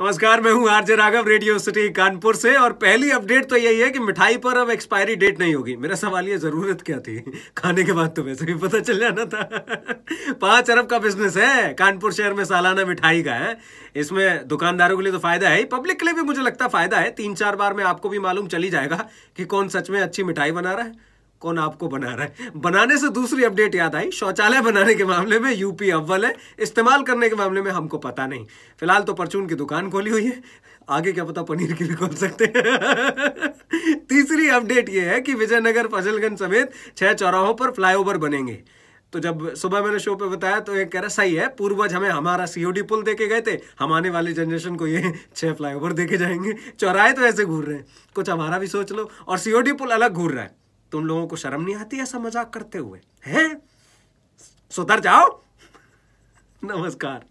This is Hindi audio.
नमस्कार मैं हूं RJ Raghav Radio City Kanpur से और पहली अपडेट तो यही है कि मिठाई पर अब एक्सपायरी डेट नहीं होगी मेरा सवाल ये ज़रूरत क्या थी खाने के बाद तो वैसे भी पता चल जाना था पाँच अरब का बिजनेस है कानपुर शहर में सालाना मिठाई का है इसमें दुकानदारों के लिए तो फायदा है पब्लिक के लिए भी मुझे लगता है फ़ायदा है तीन चार बार में आपको भी मालूम चली जाएगा कि कौन सच में अच्छी मिठाई बना रहा है कौन आपको बना रहा है बनाने से दूसरी अपडेट याद आई शौचालय बनाने के मामले में यूपी अव्वल है इस्तेमाल करने के मामले में हमको पता नहीं फिलहाल तो परचून की दुकान खोली हुई है आगे क्या पता पनीर की भी खोल सकते हैं तीसरी अपडेट ये है कि विजयनगर फजलगंज समेत छह चौराहों पर फ्लाईओवर बनेंगे तो जब सुबह मैंने शो पे बताया तो एक कह रहा सही है पूर्वज हमें हमारा सीओडी पुल देके गए थे हम आने वाली जनरेशन को ये छह फ्लाईओवर देके जाएंगे चौराहे तो ऐसे घूर रहे हैं कुछ हमारा भी सोच लो और सीओडी पुल अलग घूर रहा है तुम लोगों को शर्म नहीं आती ऐसा मजाक करते हुए हैं सुधर जाओ नमस्कार